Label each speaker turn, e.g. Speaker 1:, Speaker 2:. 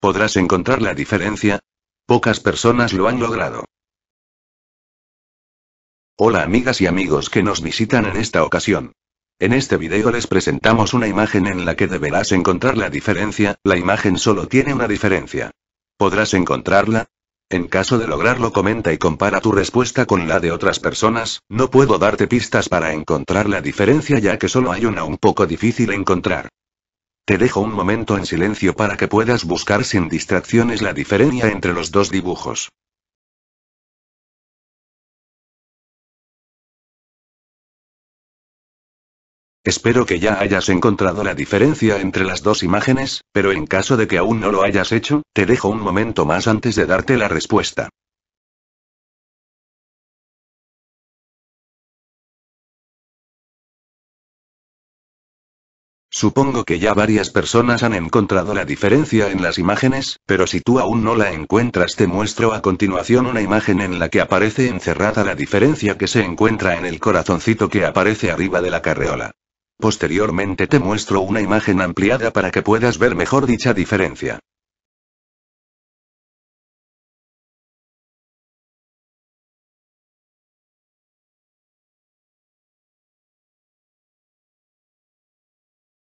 Speaker 1: ¿Podrás encontrar la diferencia? Pocas personas lo han logrado. Hola amigas y amigos que nos visitan en esta ocasión. En este video les presentamos una imagen en la que deberás encontrar la diferencia, la imagen solo tiene una diferencia. ¿Podrás encontrarla? En caso de lograrlo comenta y compara tu respuesta con la de otras personas, no puedo darte pistas para encontrar la diferencia ya que solo hay una un poco difícil de encontrar. Te dejo un momento en silencio para que
Speaker 2: puedas buscar sin distracciones la diferencia entre los dos dibujos. Espero que ya hayas encontrado la diferencia entre las dos imágenes, pero en caso de que aún no lo hayas hecho, te dejo un momento más antes de darte la respuesta. Supongo que ya varias personas han encontrado la diferencia
Speaker 1: en las imágenes, pero si tú aún no la encuentras te muestro a continuación una imagen en la que aparece encerrada la diferencia que se encuentra en el corazoncito que aparece arriba de la carreola.
Speaker 2: Posteriormente te muestro una imagen ampliada para que puedas ver mejor dicha diferencia.